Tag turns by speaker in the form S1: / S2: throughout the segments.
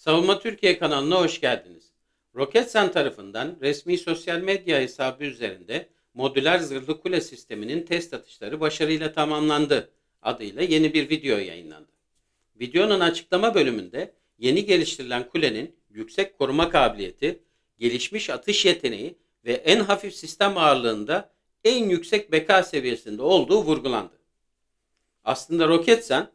S1: Savunma Türkiye kanalına hoş geldiniz. Roketsan tarafından resmi sosyal medya hesabı üzerinde modüler zırhlı kule sisteminin test atışları başarıyla tamamlandı adıyla yeni bir video yayınlandı. Videonun açıklama bölümünde yeni geliştirilen kulenin yüksek koruma kabiliyeti, gelişmiş atış yeteneği ve en hafif sistem ağırlığında en yüksek beka seviyesinde olduğu vurgulandı. Aslında Roketsan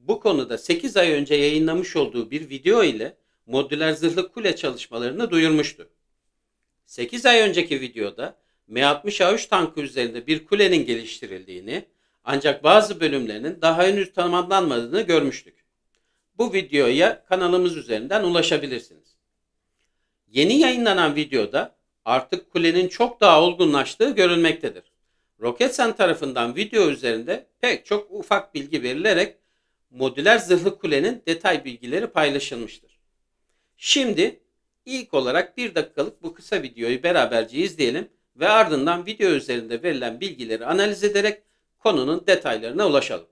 S1: bu konuda 8 ay önce yayınlamış olduğu bir video ile modüler zırhlı kule çalışmalarını duyurmuştu. 8 ay önceki videoda M60A3 tankı üzerinde bir kulenin geliştirildiğini ancak bazı bölümlerinin daha henüz tamamlanmadığını görmüştük. Bu videoya kanalımız üzerinden ulaşabilirsiniz. Yeni yayınlanan videoda artık kulenin çok daha olgunlaştığı görülmektedir. Roketsan tarafından video üzerinde pek çok ufak bilgi verilerek modüler zırhlı kulenin detay bilgileri paylaşılmıştır. Şimdi ilk olarak bir dakikalık bu kısa videoyu beraberce izleyelim ve ardından video üzerinde verilen bilgileri analiz ederek konunun detaylarına ulaşalım.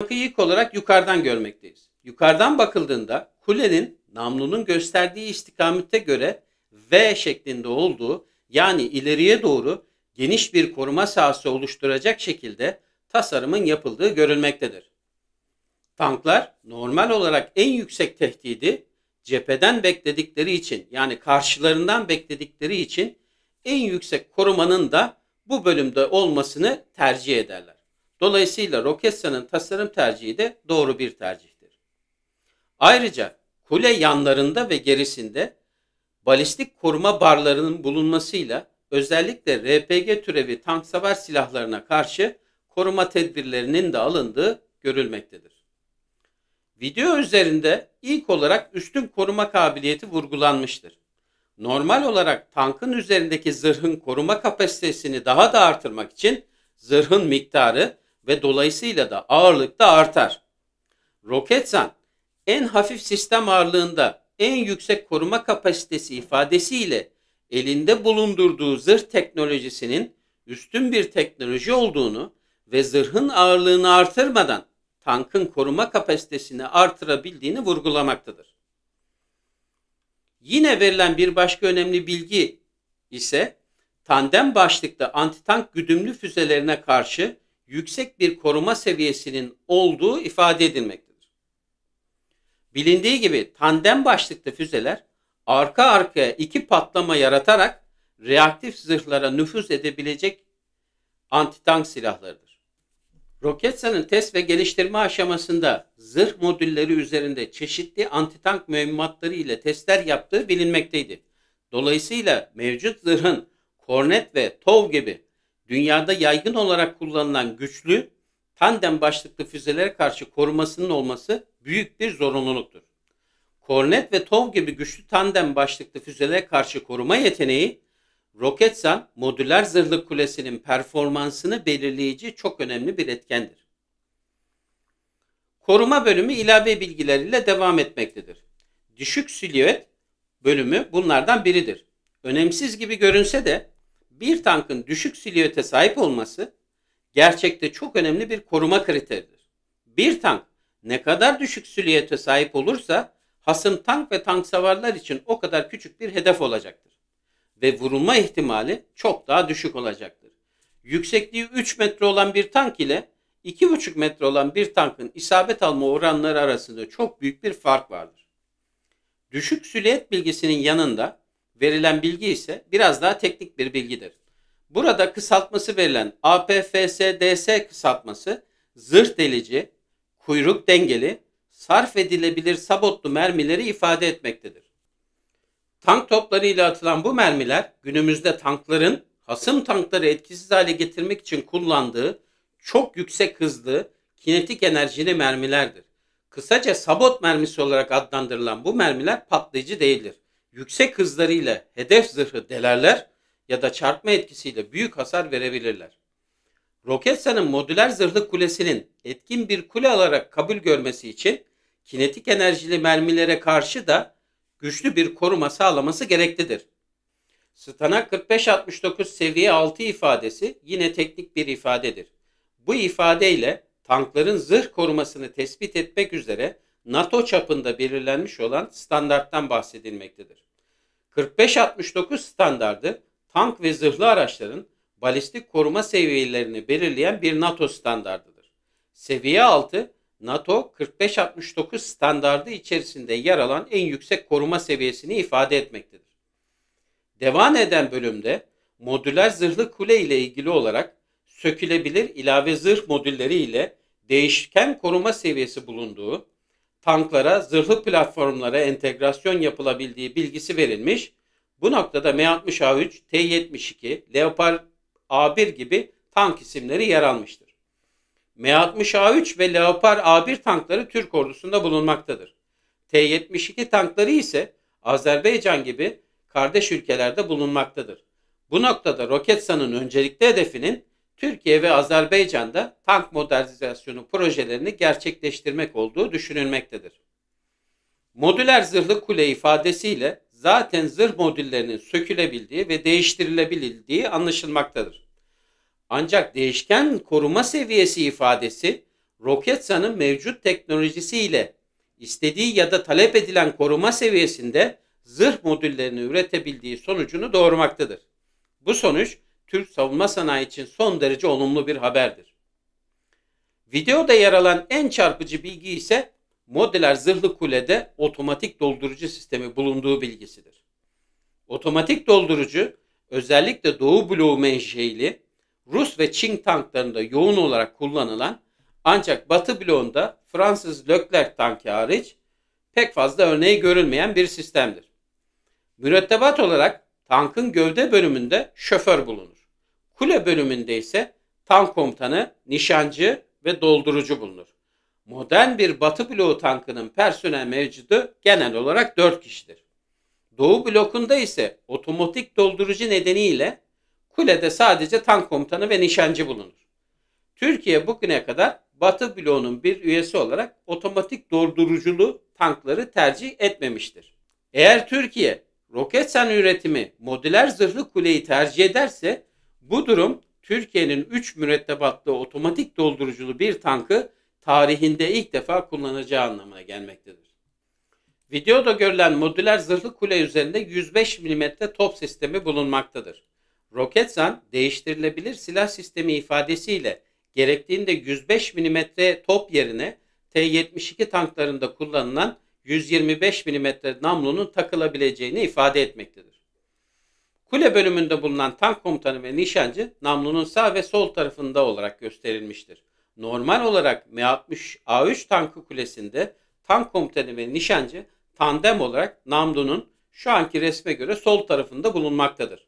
S1: Bakıyı ilk olarak yukarıdan görmekteyiz. Yukarıdan bakıldığında kulenin namlunun gösterdiği istikamete göre V şeklinde olduğu yani ileriye doğru geniş bir koruma sahası oluşturacak şekilde tasarımın yapıldığı görülmektedir. Tanklar normal olarak en yüksek tehdidi cepheden bekledikleri için yani karşılarından bekledikleri için en yüksek korumanın da bu bölümde olmasını tercih ederler. Dolayısıyla Rokessa'nın tasarım tercihi de doğru bir tercihtir. Ayrıca kule yanlarında ve gerisinde balistik koruma barlarının bulunmasıyla özellikle RPG türevi tank tanksavar silahlarına karşı koruma tedbirlerinin de alındığı görülmektedir. Video üzerinde ilk olarak üstün koruma kabiliyeti vurgulanmıştır. Normal olarak tankın üzerindeki zırhın koruma kapasitesini daha da artırmak için zırhın miktarı ve dolayısıyla da ağırlık da artar. Roketsan en hafif sistem ağırlığında en yüksek koruma kapasitesi ifadesiyle elinde bulundurduğu zırh teknolojisinin üstün bir teknoloji olduğunu ve zırhın ağırlığını artırmadan tankın koruma kapasitesini artırabildiğini vurgulamaktadır. Yine verilen bir başka önemli bilgi ise tandem başlıkta antitank güdümlü füzelerine karşı yüksek bir koruma seviyesinin olduğu ifade edilmektedir. Bilindiği gibi tandem başlıklı füzeler arka arkaya iki patlama yaratarak reaktif zırhlara nüfuz edebilecek antitank silahlarıdır. Roketsan'ın test ve geliştirme aşamasında zırh modülleri üzerinde çeşitli antitank mühimmatları ile testler yaptığı bilinmekteydi. Dolayısıyla mevcut zırhın kornet ve tov gibi dünyada yaygın olarak kullanılan güçlü tandem başlıklı füzelere karşı korumasının olması büyük bir zorunluluktur. Kornet ve Tov gibi güçlü tandem başlıklı füzelere karşı koruma yeteneği Roketsan modüler zırhlı kulesinin performansını belirleyici çok önemli bir etkendir. Koruma bölümü ilave bilgileriyle devam etmektedir. Düşük silüet bölümü bunlardan biridir. Önemsiz gibi görünse de bir tankın düşük silüete sahip olması gerçekte çok önemli bir koruma kriteridir. Bir tank ne kadar düşük silüete sahip olursa hasım tank ve tank savarlar için o kadar küçük bir hedef olacaktır. Ve vurulma ihtimali çok daha düşük olacaktır. Yüksekliği 3 metre olan bir tank ile 2,5 metre olan bir tankın isabet alma oranları arasında çok büyük bir fark vardır. Düşük silüet bilgisinin yanında verilen bilgi ise biraz daha teknik bir bilgidir. Burada kısaltması verilen APFSDS kısaltması zırh delici, kuyruk dengeli, sarf edilebilir sabotlu mermileri ifade etmektedir. Tank toplarıyla atılan bu mermiler günümüzde tankların hasım tankları etkisiz hale getirmek için kullandığı çok yüksek hızlı kinetik enerjili mermilerdir. Kısaca sabot mermisi olarak adlandırılan bu mermiler patlayıcı değildir yüksek hızlarıyla hedef zırhı delerler ya da çarpma etkisiyle büyük hasar verebilirler. Roketsa'nın modüler zırhlı kulesinin etkin bir kule olarak kabul görmesi için kinetik enerjili mermilere karşı da güçlü bir koruma sağlaması gereklidir. Stana 4569 seviye 6 ifadesi yine teknik bir ifadedir. Bu ifadeyle tankların zırh korumasını tespit etmek üzere NATO çapında belirlenmiş olan standarttan bahsedilmektedir. 45-69 standardı tank ve zırhlı araçların balistik koruma seviyelerini belirleyen bir NATO standardıdır. Seviye 6 NATO 45-69 standardı içerisinde yer alan en yüksek koruma seviyesini ifade etmektedir. Devam eden bölümde modüler zırhlı kule ile ilgili olarak sökülebilir ilave zırh modülleri ile değişken koruma seviyesi bulunduğu, tanklara, zırhlı platformlara entegrasyon yapılabildiği bilgisi verilmiş. Bu noktada M60A3, T72, Leopard A1 gibi tank isimleri yer almıştır. M60A3 ve Leopard A1 tankları Türk ordusunda bulunmaktadır. T72 tankları ise Azerbaycan gibi kardeş ülkelerde bulunmaktadır. Bu noktada Roketsan'ın öncelikli hedefinin Türkiye ve Azerbaycan'da tank modernizasyonu projelerini gerçekleştirmek olduğu düşünülmektedir. Modüler zırhlı kule ifadesiyle zaten zırh modüllerinin sökülebildiği ve değiştirilebildiği anlaşılmaktadır. Ancak değişken koruma seviyesi ifadesi Roketsan'ın mevcut teknolojisiyle istediği ya da talep edilen koruma seviyesinde zırh modüllerini üretebildiği sonucunu doğurmaktadır. Bu sonuç Türk savunma sanayi için son derece olumlu bir haberdir. Videoda yer alan en çarpıcı bilgi ise modeler zırhlı kulede otomatik doldurucu sistemi bulunduğu bilgisidir. Otomatik doldurucu özellikle Doğu bloğu menşeili Rus ve Çin tanklarında yoğun olarak kullanılan ancak Batı bloğunda Fransız Leclerc tankı hariç pek fazla örneği görülmeyen bir sistemdir. Mürettebat olarak tankın gövde bölümünde şoför bulunur. Kule bölümünde ise tank komutanı, nişancı ve doldurucu bulunur. Modern bir Batı bloğu tankının personel mevcudu genel olarak 4 kişidir. Doğu blokunda ise otomatik doldurucu nedeniyle kulede sadece tank komutanı ve nişancı bulunur. Türkiye bugüne kadar Batı bloğunun bir üyesi olarak otomatik dolduruculu tankları tercih etmemiştir. Eğer Türkiye Roketsan üretimi modüler zırhlı kuleyi tercih ederse bu durum Türkiye'nin 3 mürettebatlı otomatik dolduruculu bir tankı tarihinde ilk defa kullanacağı anlamına gelmektedir. Videoda görülen modüler zırhlı kule üzerinde 105 mm top sistemi bulunmaktadır. Roketsan değiştirilebilir silah sistemi ifadesiyle gerektiğinde 105 mm top yerine T-72 tanklarında kullanılan 125 mm namlunun takılabileceğini ifade etmektedir. Kule bölümünde bulunan tank komutanı ve nişancı namlunun sağ ve sol tarafında olarak gösterilmiştir. Normal olarak M60 A3 tankı kulesinde tank komutanı ve nişancı tandem olarak namlunun şu anki resme göre sol tarafında bulunmaktadır.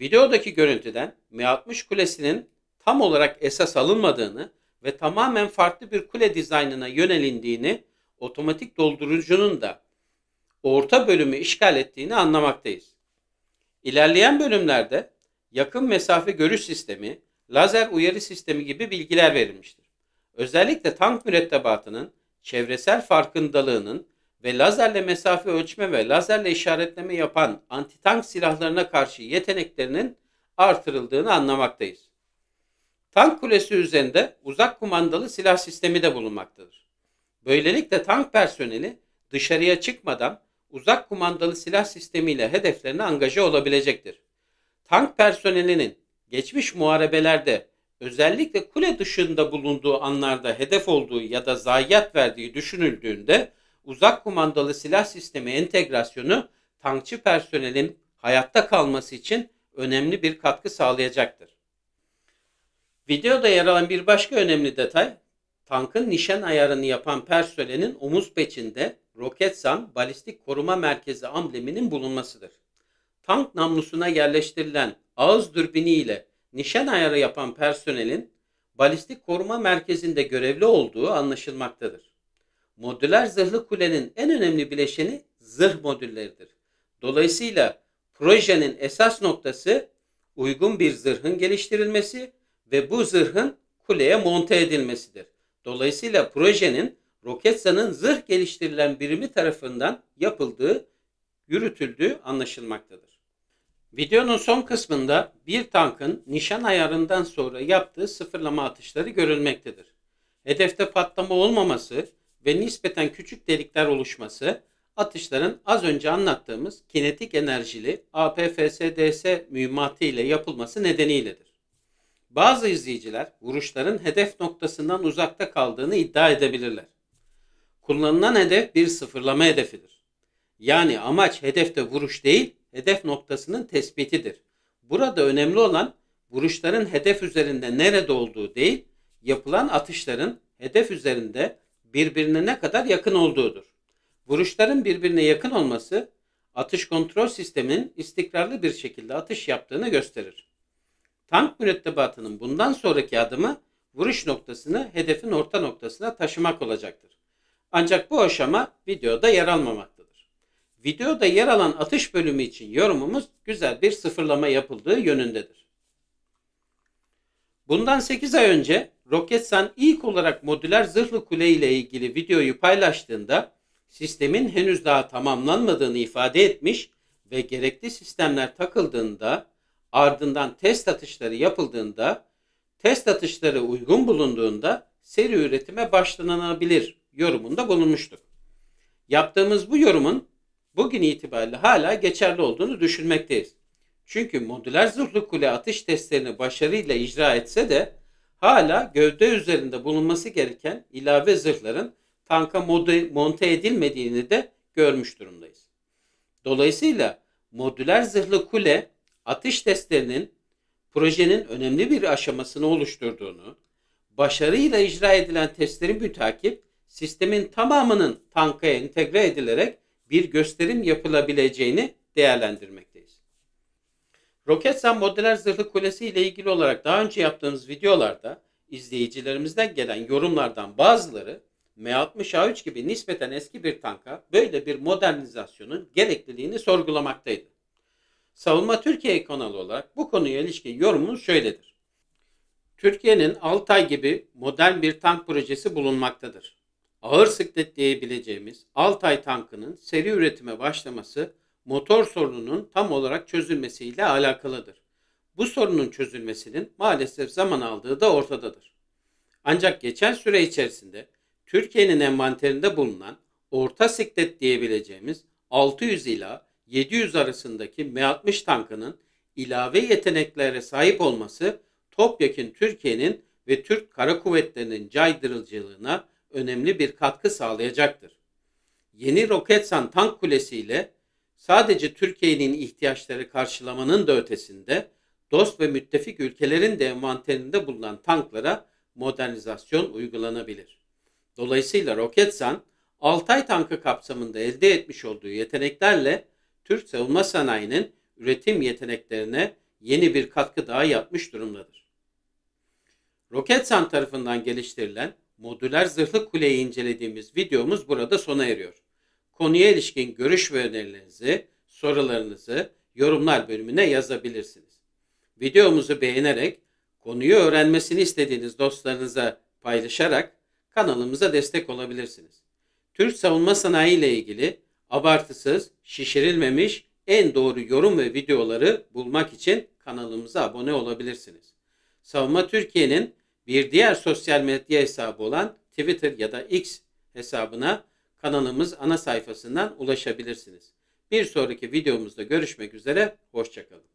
S1: Videodaki görüntüden M60 kulesinin tam olarak esas alınmadığını ve tamamen farklı bir kule dizaynına yönelindiğini, otomatik doldurucunun da orta bölümü işgal ettiğini anlamaktayız. İlerleyen bölümlerde yakın mesafe görüş sistemi, lazer uyarı sistemi gibi bilgiler verilmiştir. Özellikle tank mürettebatının çevresel farkındalığının ve lazerle mesafe ölçme ve lazerle işaretleme yapan antitank silahlarına karşı yeteneklerinin artırıldığını anlamaktayız. Tank kulesi üzerinde uzak kumandalı silah sistemi de bulunmaktadır. Böylelikle tank personeli dışarıya çıkmadan uzak kumandalı silah sistemiyle hedeflerine angaje olabilecektir. Tank personelinin geçmiş muharebelerde özellikle kule dışında bulunduğu anlarda hedef olduğu ya da zayiat verdiği düşünüldüğünde uzak kumandalı silah sistemi entegrasyonu tankçı personelin hayatta kalması için önemli bir katkı sağlayacaktır. Videoda yer alan bir başka önemli detay, tankın nişan ayarını yapan personelin omuz peçinde Roketsan Balistik Koruma Merkezi ambleminin bulunmasıdır. Tank namlusuna yerleştirilen ağız dürbini ile nişan ayarı yapan personelin Balistik Koruma Merkezi'nde görevli olduğu anlaşılmaktadır. Modüler zırhlı kulenin en önemli bileşeni zırh modülleridir. Dolayısıyla projenin esas noktası uygun bir zırhın geliştirilmesi ve bu zırhın kuleye monte edilmesidir. Dolayısıyla projenin Roketsan'ın zırh geliştirilen birimi tarafından yapıldığı, yürütüldüğü anlaşılmaktadır. Videonun son kısmında bir tankın nişan ayarından sonra yaptığı sıfırlama atışları görülmektedir. Hedefte patlama olmaması ve nispeten küçük delikler oluşması atışların az önce anlattığımız kinetik enerjili APFSDS mühimmatı ile yapılması nedeniyledir. Bazı izleyiciler vuruşların hedef noktasından uzakta kaldığını iddia edebilirler. Kullanılan hedef bir sıfırlama hedefidir. Yani amaç hedefte vuruş değil, hedef noktasının tespitidir. Burada önemli olan vuruşların hedef üzerinde nerede olduğu değil, yapılan atışların hedef üzerinde birbirine ne kadar yakın olduğudur. Vuruşların birbirine yakın olması atış kontrol sisteminin istikrarlı bir şekilde atış yaptığını gösterir. Tank mürettebatının bundan sonraki adımı vuruş noktasını hedefin orta noktasına taşımak olacaktır. Ancak bu aşama videoda yer almamaktadır. Videoda yer alan atış bölümü için yorumumuz güzel bir sıfırlama yapıldığı yönündedir. Bundan 8 ay önce Roketsan ilk olarak modüler zırhlı kule ile ilgili videoyu paylaştığında sistemin henüz daha tamamlanmadığını ifade etmiş ve gerekli sistemler takıldığında ardından test atışları yapıldığında test atışları uygun bulunduğunda seri üretime başlanabilir yorumunda bulunmuştuk. Yaptığımız bu yorumun bugün itibariyle hala geçerli olduğunu düşünmekteyiz. Çünkü modüler zırhlı kule atış testlerini başarıyla icra etse de hala gövde üzerinde bulunması gereken ilave zırhların tanka monte edilmediğini de görmüş durumdayız. Dolayısıyla modüler zırhlı kule atış testlerinin projenin önemli bir aşamasını oluşturduğunu, başarıyla icra edilen testlerin bir takip sistemin tamamının tanka entegre edilerek bir gösterim yapılabileceğini değerlendirmekteyiz. Roketsan modeler Zırhlı Kulesi ile ilgili olarak daha önce yaptığımız videolarda izleyicilerimizden gelen yorumlardan bazıları M60A3 gibi nispeten eski bir tanka böyle bir modernizasyonun gerekliliğini sorgulamaktaydı. Savunma Türkiye kanalı olarak bu konuya ilişkin yorumumuz şöyledir. Türkiye'nin Altay gibi modern bir tank projesi bulunmaktadır ağır sıklet diyebileceğimiz Altay tankının seri üretime başlaması motor sorununun tam olarak çözülmesiyle alakalıdır. Bu sorunun çözülmesinin maalesef zaman aldığı da ortadadır. Ancak geçen süre içerisinde Türkiye'nin envanterinde bulunan orta siklet diyebileceğimiz 600 ila 700 arasındaki M60 tankının ilave yeteneklere sahip olması topyekün Türkiye'nin ve Türk Kara Kuvvetleri'nin caydırıcılığına önemli bir katkı sağlayacaktır. Yeni Roketsan tank kulesiyle sadece Türkiye'nin ihtiyaçları karşılamanın da ötesinde dost ve müttefik ülkelerin de envanterinde bulunan tanklara modernizasyon uygulanabilir. Dolayısıyla Roketsan, Altay tankı kapsamında elde etmiş olduğu yeteneklerle Türk savunma sanayinin üretim yeteneklerine yeni bir katkı daha yapmış durumdadır. Roketsan tarafından geliştirilen Modüler zırhlı kuleyi incelediğimiz videomuz burada sona eriyor. Konuya ilişkin görüş ve önerilerinizi, sorularınızı yorumlar bölümüne yazabilirsiniz. Videomuzu beğenerek, konuyu öğrenmesini istediğiniz dostlarınıza paylaşarak kanalımıza destek olabilirsiniz. Türk savunma sanayi ile ilgili abartısız, şişirilmemiş en doğru yorum ve videoları bulmak için kanalımıza abone olabilirsiniz. Savunma Türkiye'nin bir diğer sosyal medya hesabı olan Twitter ya da X hesabına kanalımız ana sayfasından ulaşabilirsiniz. Bir sonraki videomuzda görüşmek üzere, hoşçakalın.